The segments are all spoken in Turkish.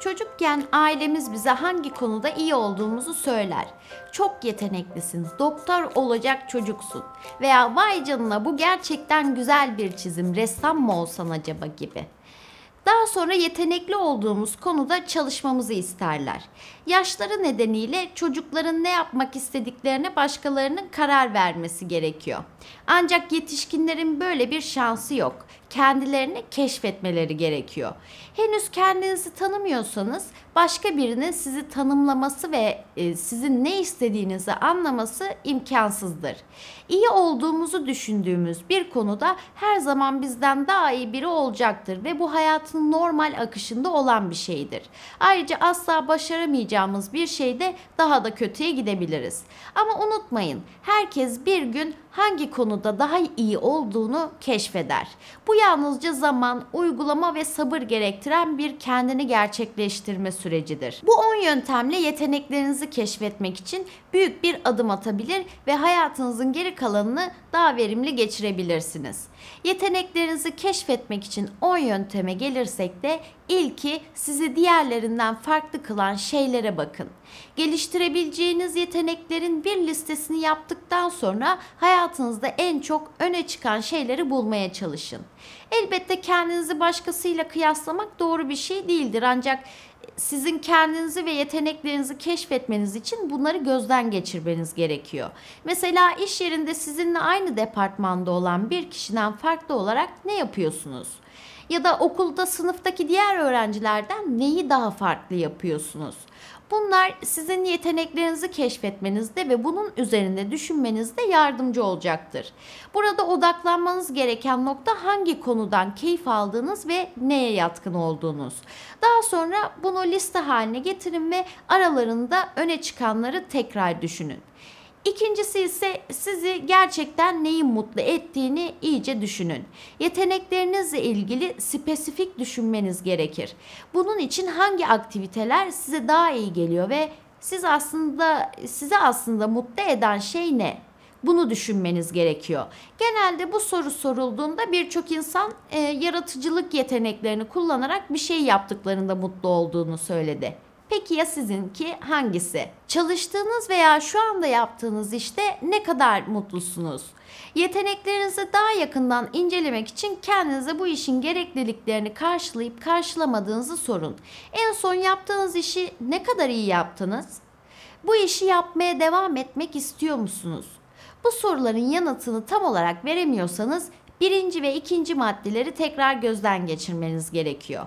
Çocukken ailemiz bize hangi konuda iyi olduğumuzu söyler. Çok yeteneklisin, doktor olacak çocuksun veya vay canına bu gerçekten güzel bir çizim, ressam mı olsan acaba gibi. Daha sonra yetenekli olduğumuz konuda çalışmamızı isterler. Yaşları nedeniyle çocukların ne yapmak istediklerine başkalarının karar vermesi gerekiyor. Ancak yetişkinlerin böyle bir şansı yok kendilerini keşfetmeleri gerekiyor. Henüz kendinizi tanımıyorsanız başka birinin sizi tanımlaması ve e, sizin ne istediğinizi anlaması imkansızdır. İyi olduğumuzu düşündüğümüz bir konuda her zaman bizden daha iyi biri olacaktır ve bu hayatın normal akışında olan bir şeydir. Ayrıca asla başaramayacağımız bir şeyde daha da kötüye gidebiliriz. Ama unutmayın herkes bir gün hangi konuda daha iyi olduğunu keşfeder. Bu yalnızca zaman, uygulama ve sabır gerektiren bir kendini gerçekleştirme sürecidir. Bu 10 yöntemle yeteneklerinizi keşfetmek için büyük bir adım atabilir ve hayatınızın geri kalanını daha verimli geçirebilirsiniz. Yeteneklerinizi keşfetmek için 10 yönteme gelirsek de ilki sizi diğerlerinden farklı kılan şeylere bakın. Geliştirebileceğiniz yeteneklerin bir listesini yaptıktan sonra hayatınızda en çok öne çıkan şeyleri bulmaya çalışın. Elbette kendinizi başkasıyla kıyaslamak doğru bir şey değildir ancak sizin kendinizi ve yeteneklerinizi keşfetmeniz için bunları gözden geçirmeniz gerekiyor. Mesela iş yerinde sizinle aynı departmanda olan bir kişiden farklı olarak ne yapıyorsunuz? Ya da okulda sınıftaki diğer öğrencilerden neyi daha farklı yapıyorsunuz? Bunlar sizin yeteneklerinizi keşfetmenizde ve bunun üzerinde düşünmenizde yardımcı olacaktır. Burada odaklanmanız gereken nokta hangi konudan keyif aldığınız ve neye yatkın olduğunuz. Daha sonra bunu liste haline getirin ve aralarında öne çıkanları tekrar düşünün. İkincisi ise sizi gerçekten neyin mutlu ettiğini iyice düşünün. Yeteneklerinizle ilgili spesifik düşünmeniz gerekir. Bunun için hangi aktiviteler size daha iyi geliyor ve siz aslında size aslında mutlu eden şey ne? Bunu düşünmeniz gerekiyor. Genelde bu soru sorulduğunda birçok insan e, yaratıcılık yeteneklerini kullanarak bir şey yaptıklarında mutlu olduğunu söyledi. Peki ya sizinki hangisi? Çalıştığınız veya şu anda yaptığınız işte ne kadar mutlusunuz? Yeteneklerinizi daha yakından incelemek için kendinize bu işin gerekliliklerini karşılayıp karşılamadığınızı sorun. En son yaptığınız işi ne kadar iyi yaptınız? Bu işi yapmaya devam etmek istiyor musunuz? Bu soruların yanıtını tam olarak veremiyorsanız birinci ve ikinci maddeleri tekrar gözden geçirmeniz gerekiyor.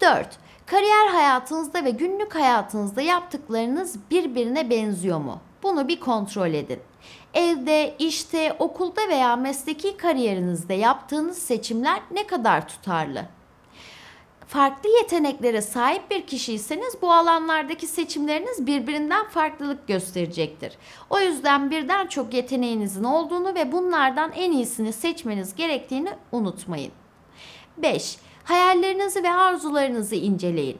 4. Kariyer hayatınızda ve günlük hayatınızda yaptıklarınız birbirine benziyor mu? Bunu bir kontrol edin. Evde, işte, okulda veya mesleki kariyerinizde yaptığınız seçimler ne kadar tutarlı? Farklı yeteneklere sahip bir kişiyseniz bu alanlardaki seçimleriniz birbirinden farklılık gösterecektir. O yüzden birden çok yeteneğinizin olduğunu ve bunlardan en iyisini seçmeniz gerektiğini unutmayın. 5 hayallerinizi ve arzularınızı inceleyin.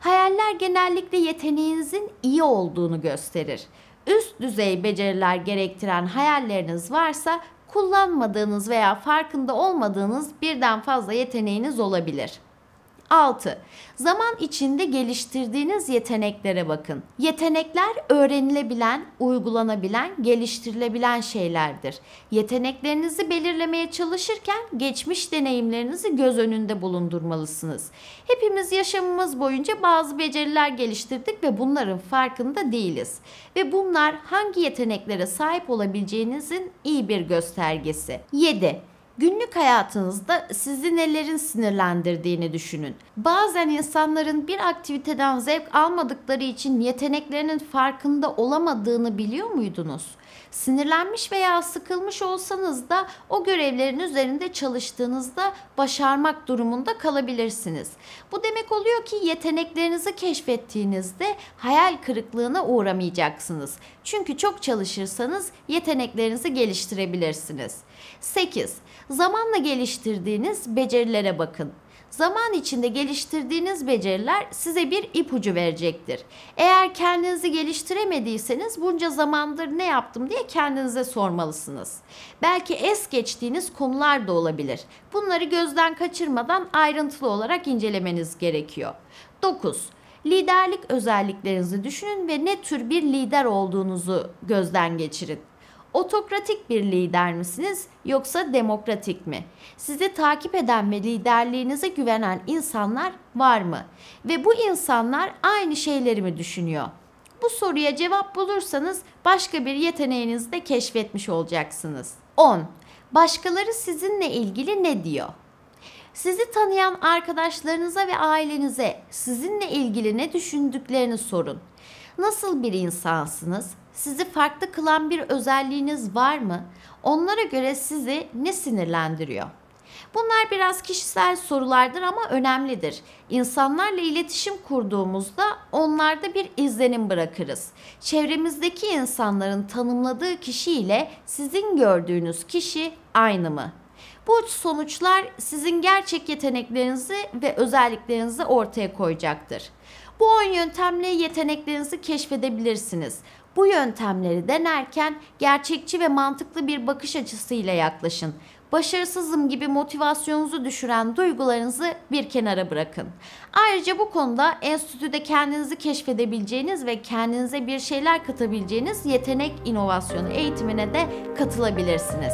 Hayaller genellikle yeteneğinizin iyi olduğunu gösterir. Üst düzey beceriler gerektiren hayalleriniz varsa kullanmadığınız veya farkında olmadığınız birden fazla yeteneğiniz olabilir. 6. Zaman içinde geliştirdiğiniz yeteneklere bakın. Yetenekler öğrenilebilen, uygulanabilen, geliştirilebilen şeylerdir. Yeteneklerinizi belirlemeye çalışırken geçmiş deneyimlerinizi göz önünde bulundurmalısınız. Hepimiz yaşamımız boyunca bazı beceriler geliştirdik ve bunların farkında değiliz. Ve bunlar hangi yeteneklere sahip olabileceğinizin iyi bir göstergesi. 7. Günlük hayatınızda sizi nelerin sinirlendirdiğini düşünün. Bazen insanların bir aktiviteden zevk almadıkları için yeteneklerinin farkında olamadığını biliyor muydunuz? Sinirlenmiş veya sıkılmış olsanız da o görevlerin üzerinde çalıştığınızda başarmak durumunda kalabilirsiniz. Bu demek oluyor ki yeteneklerinizi keşfettiğinizde hayal kırıklığına uğramayacaksınız. Çünkü çok çalışırsanız yeteneklerinizi geliştirebilirsiniz. 8. Zamanla geliştirdiğiniz becerilere bakın. Zaman içinde geliştirdiğiniz beceriler size bir ipucu verecektir. Eğer kendinizi geliştiremediyseniz bunca zamandır ne yaptım diye kendinize sormalısınız. Belki es geçtiğiniz konular da olabilir. Bunları gözden kaçırmadan ayrıntılı olarak incelemeniz gerekiyor. 9. Liderlik özelliklerinizi düşünün ve ne tür bir lider olduğunuzu gözden geçirin. Otokratik bir lider misiniz yoksa demokratik mi? Sizi takip eden ve liderliğinize güvenen insanlar var mı? Ve bu insanlar aynı şeyleri mi düşünüyor? Bu soruya cevap bulursanız başka bir yeteneğinizi de keşfetmiş olacaksınız. 10. Başkaları sizinle ilgili ne diyor? Sizi tanıyan arkadaşlarınıza ve ailenize sizinle ilgili ne düşündüklerini sorun. Nasıl bir insansınız? Sizi farklı kılan bir özelliğiniz var mı? Onlara göre sizi ne sinirlendiriyor? Bunlar biraz kişisel sorulardır ama önemlidir. İnsanlarla iletişim kurduğumuzda onlarda bir izlenim bırakırız. Çevremizdeki insanların tanımladığı kişi ile sizin gördüğünüz kişi aynı mı? Bu sonuçlar sizin gerçek yeteneklerinizi ve özelliklerinizi ortaya koyacaktır. Bu 10 yöntemle yeteneklerinizi keşfedebilirsiniz. Bu yöntemleri denerken gerçekçi ve mantıklı bir bakış açısıyla yaklaşın. Başarısızım gibi motivasyonunuzu düşüren duygularınızı bir kenara bırakın. Ayrıca bu konuda enstitüde kendinizi keşfedebileceğiniz ve kendinize bir şeyler katabileceğiniz yetenek inovasyonu eğitimine de katılabilirsiniz.